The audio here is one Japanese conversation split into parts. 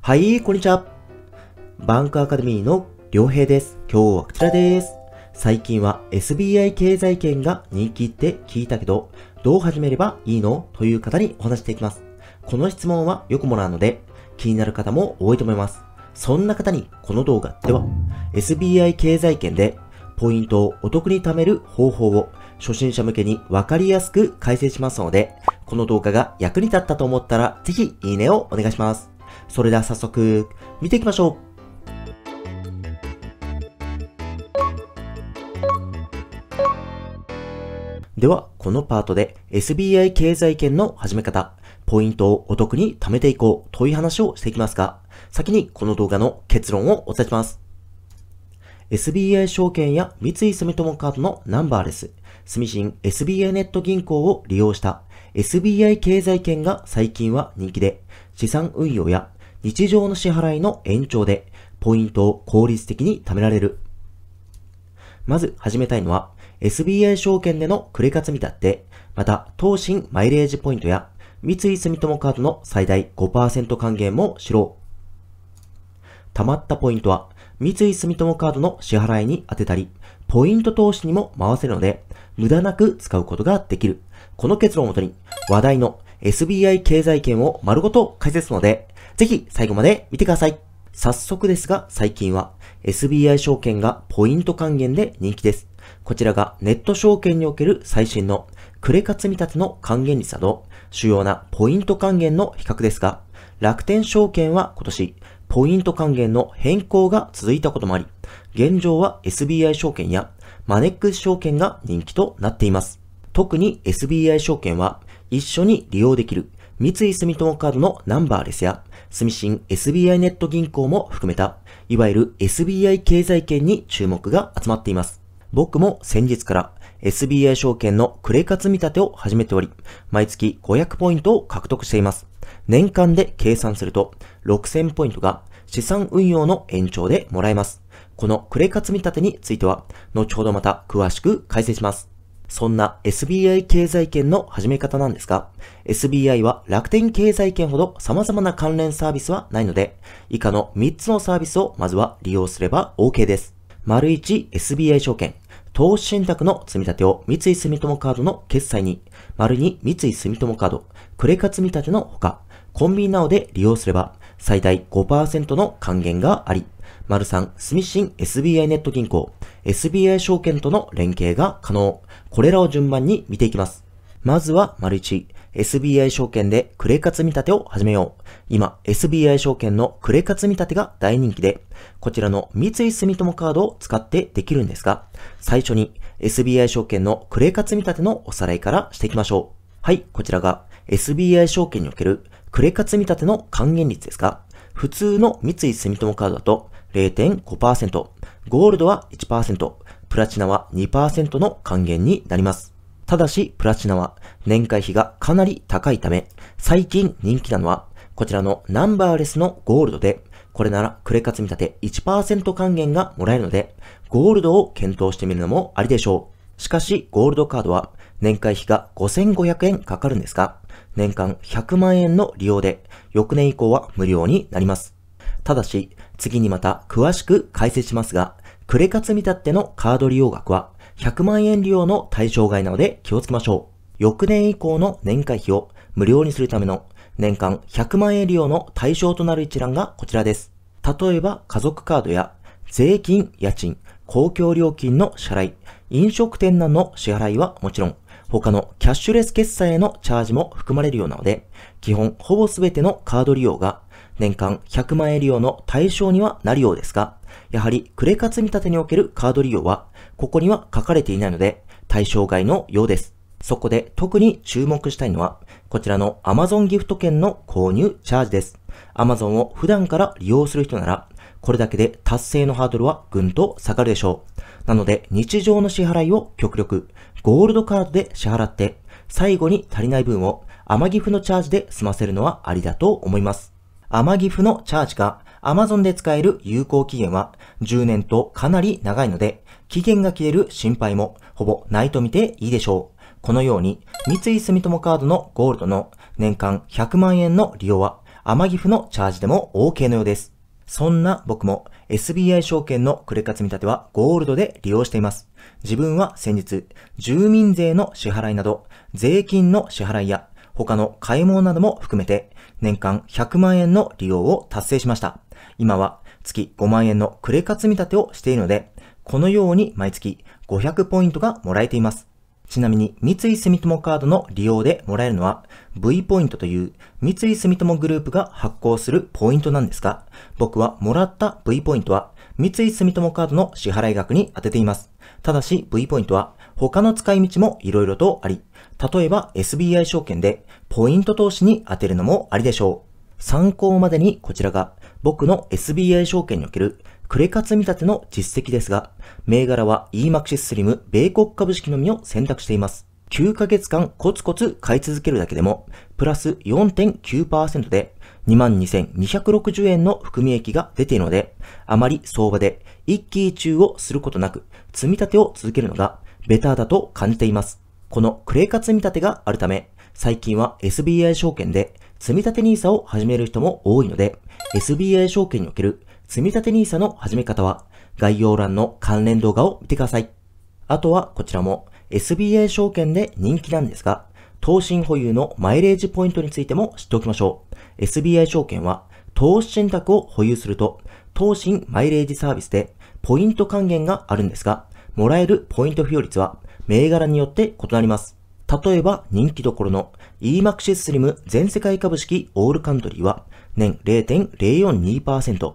はい、こんにちは。バンクアカデミーの良平です。今日はこちらです。最近は SBI 経済圏が人気って聞いたけど、どう始めればいいのという方にお話していきます。この質問はよくもらうので、気になる方も多いと思います。そんな方にこの動画では、SBI 経済圏でポイントをお得に貯める方法を初心者向けにわかりやすく解説しますので、この動画が役に立ったと思ったら、ぜひいいねをお願いします。それでは早速、見ていきましょう。では、このパートで SBI 経済圏の始め方、ポイントをお得に貯めていこうという話をしていきますが、先にこの動画の結論をお伝えします。s b i 証券や三井住友カードのナンバーレス、住信 s b i ネット銀行を利用した SBI 経済圏が最近は人気で、資産運用や日常の支払いの延長で、ポイントを効率的に貯められる。まず始めたいのは、s b i 証券でのクレカ積み立て、また、投信マイレージポイントや、三井住友カードの最大5%還元もしろう。溜まったポイントは、三井住友カードの支払いに当てたり、ポイント投資にも回せるので、無駄なく使うことができる。この結論をもとに、話題の SBI 経済圏を丸ごと解説するので、ぜひ最後まで見てください。早速ですが、最近は SBI 証券がポイント還元で人気です。こちらがネット証券における最新のクレカ積み立ての還元率など、主要なポイント還元の比較ですが、楽天証券は今年ポイント還元の変更が続いたこともあり、現状は SBI 証券やマネックス証券が人気となっています。特に SBI 証券は一緒に利用できる三井住友カードのナンバーレスや、住信 SBI ネット銀行も含めた、いわゆる SBI 経済圏に注目が集まっています。僕も先日から SBI 証券のクレカ積み立てを始めており、毎月500ポイントを獲得しています。年間で計算すると、6000ポイントが資産運用の延長でもらえます。このクレカ積立については、後ほどまた詳しく解説します。そんな SBI 経済圏の始め方なんですが、SBI は楽天経済圏ほど様々な関連サービスはないので、以下の3つのサービスをまずは利用すれば OK です。丸 1SBI 証券。投資信託の積み立てを三井住友カードの決済に、丸に三井住友カード、クレカ積み立てのほか、コンビニなどで利用すれば、最大5%の還元があり、丸3、シン SBI ネット銀行、SBI 証券との連携が可能。これらを順番に見ていきます。まずは丸1、SBI 証券でクレカツ見立てを始めよう。今、SBI 証券のクレカツ見立てが大人気で、こちらの三井住友カードを使ってできるんですが、最初に SBI 証券のクレカツ見立てのおさらいからしていきましょう。はい、こちらが SBI 証券におけるクレカ積立の還元率ですが、普通の三井住友カードだと0.5%、ゴールドは1%、プラチナは2%の還元になります。ただし、プラチナは年会費がかなり高いため、最近人気なのは、こちらのナンバーレスのゴールドで、これならクレカ積立1%還元がもらえるので、ゴールドを検討してみるのもありでしょう。しかし、ゴールドカードは年会費が5500円かかるんですが、年間100万円の利用で、翌年以降は無料になります。ただし、次にまた詳しく解説しますが、クレカ積み立てのカード利用額は100万円利用の対象外なので気をつけましょう。翌年以降の年会費を無料にするための年間100万円利用の対象となる一覧がこちらです。例えば家族カードや税金、家賃、公共料金の支払い、飲食店などの支払いはもちろん、他のキャッシュレス決済へのチャージも含まれるようなので、基本ほぼ全てのカード利用が年間100万円利用の対象にはなるようですが、やはりクレカ積立におけるカード利用は、ここには書かれていないので、対象外のようです。そこで特に注目したいのは、こちらの Amazon ギフト券の購入チャージです。Amazon を普段から利用する人なら、これだけで達成のハードルはぐんと下がるでしょう。なので、日常の支払いを極力、ゴールドカードで支払って、最後に足りない分を甘ギフのチャージで済ませるのはありだと思います。甘ギフのチャージが Amazon で使える有効期限は10年とかなり長いので、期限が消える心配もほぼないと見ていいでしょう。このように、三井住友カードのゴールドの年間100万円の利用は、甘ギフのチャージでも OK のようです。そんな僕も SBI 証券のクレカ積み立てはゴールドで利用しています。自分は先日、住民税の支払いなど、税金の支払いや、他の買い物なども含めて、年間100万円の利用を達成しました。今は月5万円のクレカ積み立てをしているので、このように毎月500ポイントがもらえています。ちなみに、三井住友カードの利用でもらえるのは、V ポイントという三井住友グループが発行するポイントなんですが、僕はもらった V ポイントは、三井住友カードの支払い額に当てています。ただし V ポイントは他の使い道も色々とあり、例えば SBI 証券でポイント投資に当てるのもありでしょう。参考までにこちらが僕の SBI 証券におけるクレカ積み立ての実績ですが、銘柄は EMAXIS SLIM 米国株式のみを選択しています。9ヶ月間コツコツ買い続けるだけでも、プラス4.9%で22,260円の含み益が出ているので、あまり相場で一気一中をすることなく積み立てを続けるのがベターだと感じています。このクレカ積み立てがあるため、最近は SBI 証券で積み立 NISA を始める人も多いので、SBI 証券における積み立 NISA の始め方は概要欄の関連動画を見てください。あとはこちらも SBI 証券で人気なんですが、投信保有のマイレージポイントについても知っておきましょう。SBI 証券は、投資信託を保有すると、投信マイレージサービスで、ポイント還元があるんですが、もらえるポイント付与率は、銘柄によって異なります。例えば、人気どころの EMAXIS SLIM 全世界株式オールカントリーは、年0.042%、EMAXIS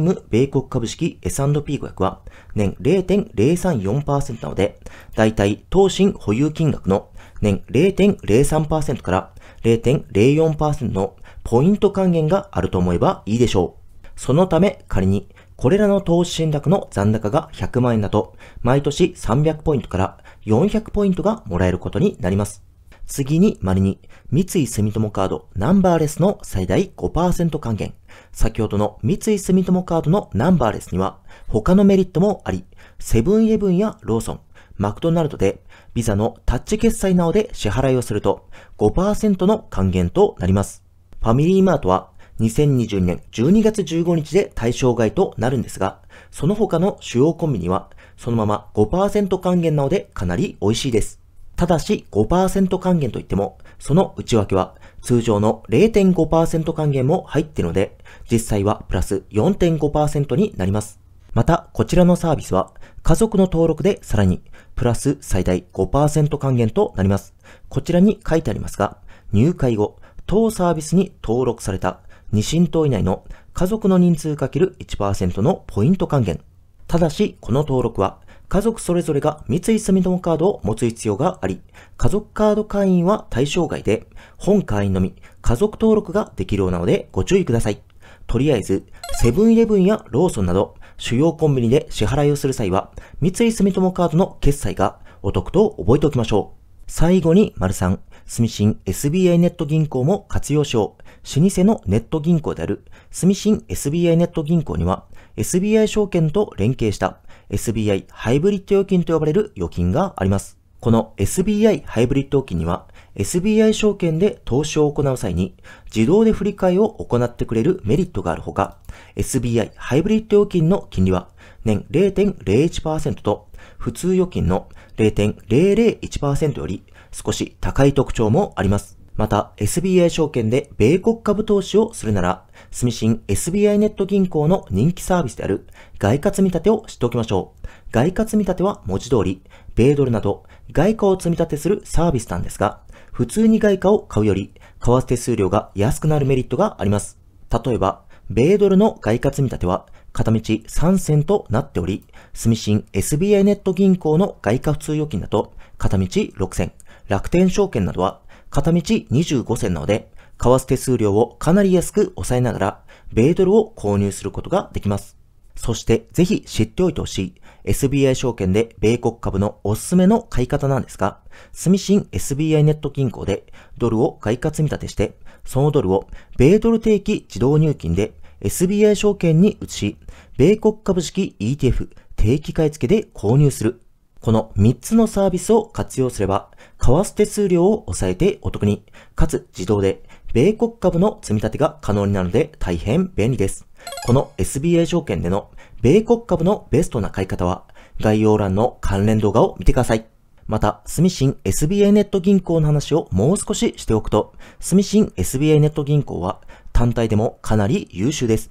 SLIM 米国株式 S&P500 は、年0.034%なので、だいたい投信保有金額の年0.03%から0.04%のポイント還元があると思えばいいでしょう。そのため仮にこれらの投資信託の残高が100万円だと、毎年300ポイントから400ポイントがもらえることになります。次に、まに、三井住友カードナンバーレスの最大5%還元。先ほどの三井住友カードのナンバーレスには、他のメリットもあり、セブンイレブンやローソン、マクドナルドで、ビザのタッチ決済などで支払いをすると5%の還元となります。ファミリーマートは2022年12月15日で対象外となるんですが、その他の主要コンビニは、そのまま5%還元なのでかなり美味しいです。ただし5%還元といっても、その内訳は通常の0.5%還元も入っているので、実際はプラス4.5%になります。また、こちらのサービスは、家族の登録でさらに、プラス最大5%還元となります。こちらに書いてありますが、入会後、当サービスに登録された2親等以内の家族の人数 ×1% のポイント還元。ただし、この登録は、家族それぞれが三井住友カードを持つ必要があり、家族カード会員は対象外で、本会員のみ家族登録ができるようなのでご注意ください。とりあえず、セブンイレブンやローソンなど、主要コンビニで支払いをする際は、三井住友カードの決済がお得と覚えておきましょう。最後に、丸3、住信 SBI ネット銀行も活用しよう。老舗のネット銀行である、住信 SBI ネット銀行には、SBI 証券と連携した SBI ハイブリッド預金と呼ばれる預金があります。この SBI ハイブリッド預金には、SBI 証券で投資を行う際に、自動で振り替えを行ってくれるメリットがあるほか、SBI ハイブリッド預金の金利は、年0.01%と、普通預金の0.001%より少し高い特徴もあります。また、SBI 証券で米国株投資をするなら、スミシン SBI ネット銀行の人気サービスである外貨積み立てを知っておきましょう。外貨積み立ては文字通り、米ドルなど外貨を積み立てするサービスなんですが、普通に外貨を買うより、為替手数料が安くなるメリットがあります。例えば、米ドルの外貨積立は、片道3銭となっており、住信 SBI ネット銀行の外貨普通預金だと、片道6銭、楽天証券などは、片道25銭なので、為替手数料をかなり安く抑えながら、米ドルを購入することができます。そして、ぜひ知っておいてほしい、SBI 証券で米国株のおすすめの買い方なんですが、住信 SBI ネット銀行でドルを外貨積み立てして、そのドルを米ドル定期自動入金で SBI 証券に移し、米国株式 ETF 定期買い付けで購入する。この3つのサービスを活用すれば、為替手数料を抑えてお得に、かつ自動で米国株の積み立てが可能になるので大変便利です。この SBI 証券での米国株のベストな買い方は、概要欄の関連動画を見てください。また、スミシン SBA ネット銀行の話をもう少ししておくと、スミシン SBA ネット銀行は単体でもかなり優秀です。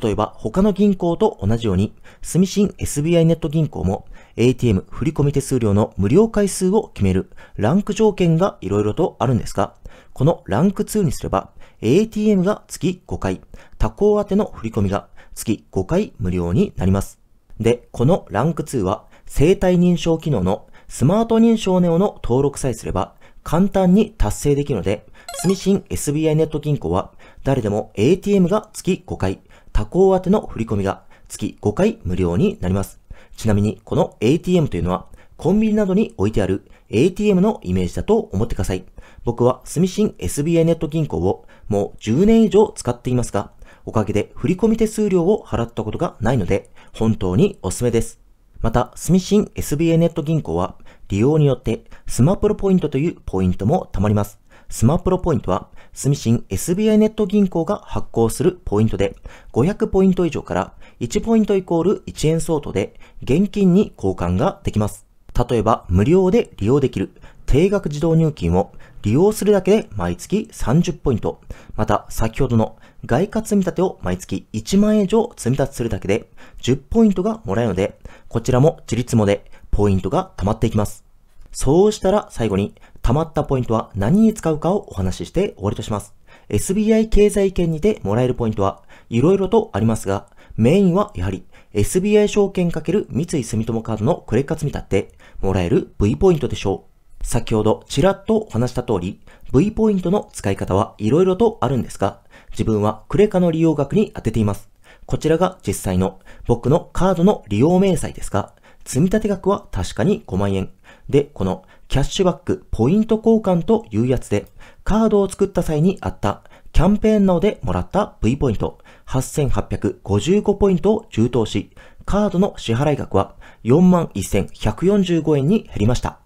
例えば他の銀行と同じように、スミシン SBI ネット銀行も ATM 振込手数料の無料回数を決めるランク条件が色々とあるんですが、このランク2にすれば ATM が月5回、他行宛ての振込が月5回無料になります。で、このランク2は生体認証機能のスマート認証ネオの登録さえすれば簡単に達成できるので、スミシン SBI ネット銀行は誰でも ATM が月5回、他行宛ての振り込みが月5回無料になります。ちなみにこの ATM というのはコンビニなどに置いてある ATM のイメージだと思ってください。僕はスミシン SBI ネット銀行をもう10年以上使っていますが、おかげで振込手数料を払ったことがないので、本当におすすめです。また、スミシン SBA ネット銀行は、利用によってスマプロポイントというポイントも貯まります。スマプロポイントは、スミシン SBI ネット銀行が発行するポイントで、500ポイント以上から1ポイントイコール1円相当で現金に交換ができます。例えば、無料で利用できる定額自動入金を利用するだけで毎月30ポイント。また、先ほどの外貨積み立てを毎月1万円以上積み立てするだけで10ポイントがもらえるので、こちらも自立もでポイントが溜まっていきます。そうしたら最後に溜まったポイントは何に使うかをお話しして終わりとします。SBI 経済圏にてもらえるポイントはいろいろとありますが、メインはやはり SBI 証券×三井住友カードのクレカ積み立てもらえる V ポイントでしょう。先ほどちらっとお話した通り、V ポイントの使い方はいろいろとあるんですが、自分はクレカの利用額に当てています。こちらが実際の僕のカードの利用明細ですが、積立額は確かに5万円。で、このキャッシュバックポイント交換というやつで、カードを作った際にあったキャンペーンなどでもらった V ポイント8855ポイントを充当し、カードの支払い額は41,145円に減りました。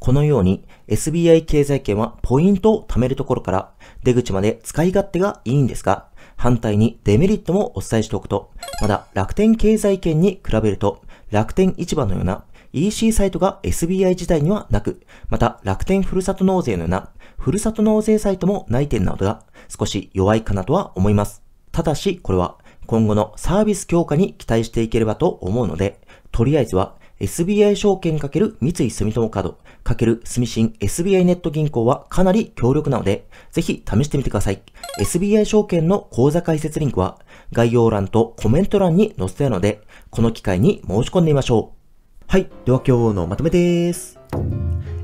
このように SBI 経済圏はポイントを貯めるところから出口まで使い勝手がいいんですが、反対にデメリットもお伝えしておくと、まだ楽天経済圏に比べると楽天市場のような EC サイトが SBI 自体にはなく、また楽天ふるさと納税のようなふるさと納税サイトもない点などが少し弱いかなとは思います。ただし、これは今後のサービス強化に期待していければと思うので、とりあえずは SBI 証券×三井住友カード×住信 SBI ネット銀行はかなり強力なので、ぜひ試してみてください。SBI 証券の口座開設リンクは概要欄とコメント欄に載せたので、この機会に申し込んでみましょう。はい。では今日のまとめです。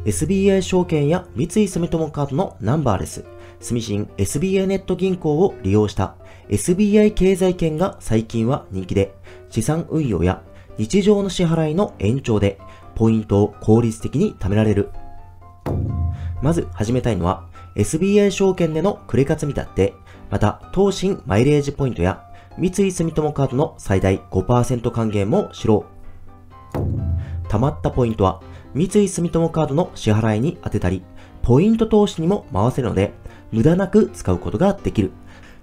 SBI 証券や三井住友カードのナンバーレス、住信 SBI ネット銀行を利用した SBI 経済圏が最近は人気で、資産運用や日常の支払いの延長で、ポイントを効率的に貯められる。まず始めたいのは、SBI 証券でのクレカツみ立て、また、投信マイレージポイントや、三井住友カードの最大5%還元も知ろう。溜まったポイントは、三井住友カードの支払いに充てたり、ポイント投資にも回せるので、無駄なく使うことができる。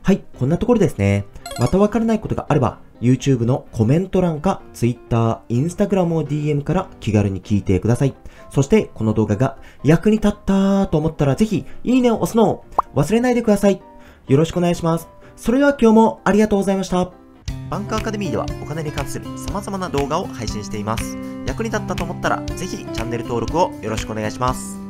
はい、こんなところですね。またわからないことがあれば、YouTube のコメント欄か Twitter、Instagram を DM から気軽に聞いてください。そして、この動画が役に立ったと思ったらぜひ、いいねを押すのを忘れないでください。よろしくお願いします。それでは今日もありがとうございました。バンクアカデミーではお金に関する様々な動画を配信しています。役に立ったと思ったら、ぜひチャンネル登録をよろしくお願いします。